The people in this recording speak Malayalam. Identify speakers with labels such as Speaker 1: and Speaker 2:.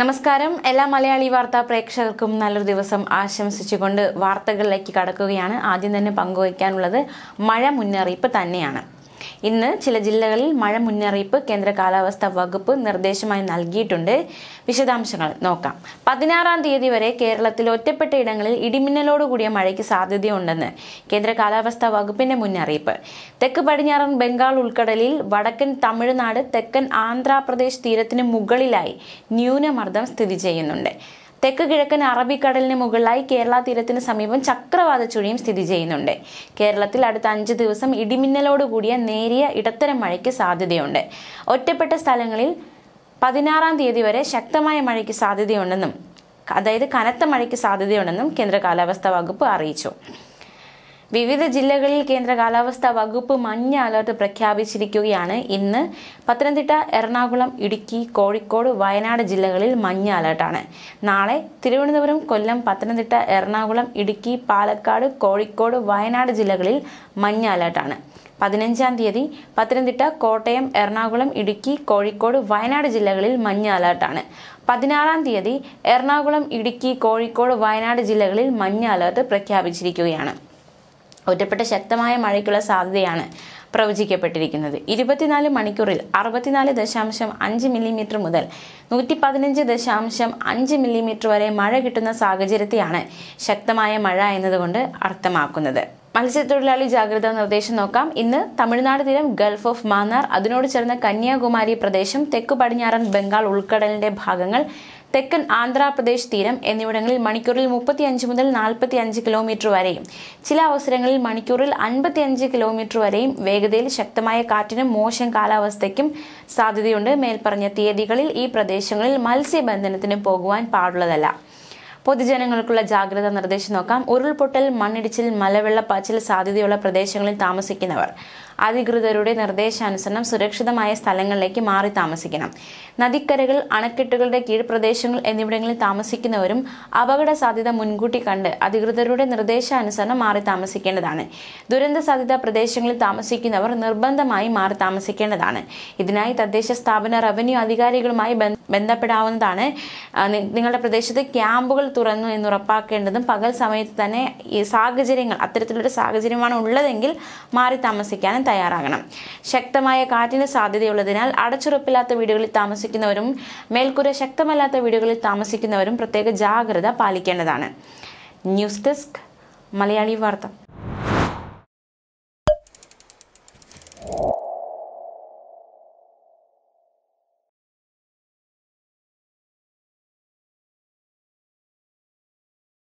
Speaker 1: നമസ്കാരം എല്ലാ മലയാളി വാർത്താ പ്രേക്ഷകർക്കും നല്ലൊരു ദിവസം ആശംസിച്ചുകൊണ്ട് വാർത്തകളിലേക്ക് കടക്കുകയാണ് ആദ്യം തന്നെ പങ്കുവയ്ക്കാനുള്ളത് മഴ മുന്നറിയിപ്പ് തന്നെയാണ് ഇന്ന് ചില ജില്ലകളിൽ മഴ മുന്നറിയിപ്പ് കേന്ദ്ര കാലാവസ്ഥാ വകുപ്പ് നിർദ്ദേശമായി നൽകിയിട്ടുണ്ട് വിശദാംശങ്ങൾ നോക്കാം പതിനാറാം തീയതി വരെ കേരളത്തിൽ ഒറ്റപ്പെട്ട ഇടങ്ങളിൽ ഇടിമിന്നലോട് കൂടിയ മഴയ്ക്ക് സാധ്യതയുണ്ടെന്ന് കേന്ദ്ര കാലാവസ്ഥാ വകുപ്പിന്റെ മുന്നറിയിപ്പ് തെക്ക് പടിഞ്ഞാറൻ ബംഗാൾ ഉൾക്കടലിൽ വടക്കൻ തമിഴ്നാട് തെക്കൻ ആന്ധ്രാപ്രദേശ് തീരത്തിന് മുകളിലായി ന്യൂനമർദ്ദം സ്ഥിതി ചെയ്യുന്നുണ്ട് തെക്ക് കിഴക്കൻ അറബിക്കടലിന് മുകളിലായി കേരള തീരത്തിന് സമീപം ചക്രവാത ചുഴിയും സ്ഥിതി ചെയ്യുന്നുണ്ട് കേരളത്തിൽ അടുത്ത അഞ്ച് ദിവസം ഇടിമിന്നലോട് കൂടിയ നേരിയ ഇടത്തരം മഴയ്ക്ക് സാധ്യതയുണ്ട് ഒറ്റപ്പെട്ട സ്ഥലങ്ങളിൽ പതിനാറാം തീയതി വരെ ശക്തമായ മഴയ്ക്ക് സാധ്യതയുണ്ടെന്നും അതായത് കനത്ത മഴയ്ക്ക് സാധ്യതയുണ്ടെന്നും കേന്ദ്ര കാലാവസ്ഥാ വകുപ്പ് അറിയിച്ചു വിവിധ ജില്ലകളിൽ കേന്ദ്ര കാലാവസ്ഥാ വകുപ്പ് മഞ്ഞ അലർട്ട് പ്രഖ്യാപിച്ചിരിക്കുകയാണ് ഇന്ന് പത്തനംതിട്ട എറണാകുളം ഇടുക്കി കോഴിക്കോട് വയനാട് ജില്ലകളിൽ മഞ്ഞ അലർട്ടാണ് നാളെ തിരുവനന്തപുരം കൊല്ലം പത്തനംതിട്ട എറണാകുളം ഇടുക്കി പാലക്കാട് കോഴിക്കോട് വയനാട് ജില്ലകളിൽ മഞ്ഞ അലർട്ടാണ് പതിനഞ്ചാം തീയതി പത്തനംതിട്ട കോട്ടയം എറണാകുളം ഇടുക്കി കോഴിക്കോട് വയനാട് ജില്ലകളിൽ മഞ്ഞ അലർട്ടാണ് പതിനാറാം തീയതി എറണാകുളം ഇടുക്കി കോഴിക്കോട് വയനാട് ജില്ലകളിൽ മഞ്ഞ അലർട്ട് പ്രഖ്യാപിച്ചിരിക്കുകയാണ് ഒറ്റപ്പെട്ട ശക്തമായ മഴയ്ക്കുള്ള സാധ്യതയാണ് പ്രവചിക്കപ്പെട്ടിരിക്കുന്നത് ഇരുപത്തിനാല് മണിക്കൂറിൽ അറുപത്തിനാല് ദശാംശം അഞ്ച് മില്ലിമീറ്റർ മുതൽ നൂറ്റി പതിനഞ്ച് ദശാംശം അഞ്ച് മില്ലിമീറ്റർ വരെ മഴ കിട്ടുന്ന സാഹചര്യത്തെയാണ് ശക്തമായ മഴ എന്നതുകൊണ്ട് അർത്ഥമാക്കുന്നത് മത്സ്യത്തൊഴിലാളി ജാഗ്രതാ നിർദ്ദേശം നോക്കാം ഇന്ന് തമിഴ്നാട് തീരം ഗൾഫ് ഓഫ് മാന്നാർ അതിനോട് ചേർന്ന കന്യാകുമാരി പ്രദേശം തെക്ക് പടിഞ്ഞാറൻ ബംഗാൾ ഉൾക്കടലിന്റെ ഭാഗങ്ങൾ തെക്കൻ ആന്ധ്രാപ്രദേശ് തീരം എന്നിവിടങ്ങളിൽ മണിക്കൂറിൽ മുപ്പത്തിയഞ്ച് മുതൽ നാൽപ്പത്തി അഞ്ച് കിലോമീറ്റർ വരെയും ചില അവസരങ്ങളിൽ മണിക്കൂറിൽ അൻപത്തിയഞ്ച് കിലോമീറ്റർ വരെയും വേഗതയിൽ ശക്തമായ കാറ്റിനും മോശം കാലാവസ്ഥയ്ക്കും സാധ്യതയുണ്ട് മേൽപ്പറഞ്ഞ തീയതികളിൽ ഈ പ്രദേശങ്ങളിൽ മത്സ്യബന്ധനത്തിന് പോകുവാൻ പാടുള്ളതല്ല പൊതുജനങ്ങൾക്കുള്ള ജാഗ്രത നിർദ്ദേശം നോക്കാം ഉരുൾപൊട്ടൽ മണ്ണിടിച്ചിൽ മലവെള്ളപ്പാച്ചിൽ സാധ്യതയുള്ള പ്രദേശങ്ങളിൽ താമസിക്കുന്നവർ അധികൃതരുടെ നിർദ്ദേശാനുസരണം സുരക്ഷിതമായ സ്ഥലങ്ങളിലേക്ക് മാറി താമസിക്കണം നദിക്കരകൾ അണക്കെട്ടുകളുടെ കീഴ്പ്രദേശങ്ങൾ എന്നിവിടങ്ങളിൽ താമസിക്കുന്നവരും അപകട സാധ്യത മുൻകൂട്ടി കണ്ട് അധികൃതരുടെ നിർദ്ദേശാനുസരണം മാറി താമസിക്കേണ്ടതാണ് ദുരന്ത സാധ്യത പ്രദേശങ്ങളിൽ താമസിക്കുന്നവർ നിർബന്ധമായി മാറി താമസിക്കേണ്ടതാണ് ഇതിനായി തദ്ദേശ സ്ഥാപന റവന്യൂ അധികാരികളുമായി ബന്ധപ്പെടാവുന്നതാണ് നിങ്ങളുടെ പ്രദേശത്ത് ക്യാമ്പുകൾ തുറന്നു എന്ന് ഉറപ്പാക്കേണ്ടതും പകൽ സമയത്ത് തന്നെ ഈ സാഹചര്യങ്ങൾ അത്തരത്തിലൊരു സാഹചര്യമാണ് ഉള്ളതെങ്കിൽ മാറി താമസിക്കാനും തയ്യാറാകണം ശക്തമായ കാറ്റിന് സാധ്യതയുള്ളതിനാൽ അടച്ചുറപ്പില്ലാത്ത വീടുകളിൽ താമസിക്കുന്നവരും മേൽക്കൂര ശക്തമല്ലാത്ത വീടുകളിൽ താമസിക്കുന്നവരും പ്രത്യേക ജാഗ്രത പാലിക്കേണ്ടതാണ് ന്യൂസ് ഡെസ്ക് മലയാളി വാർത്ത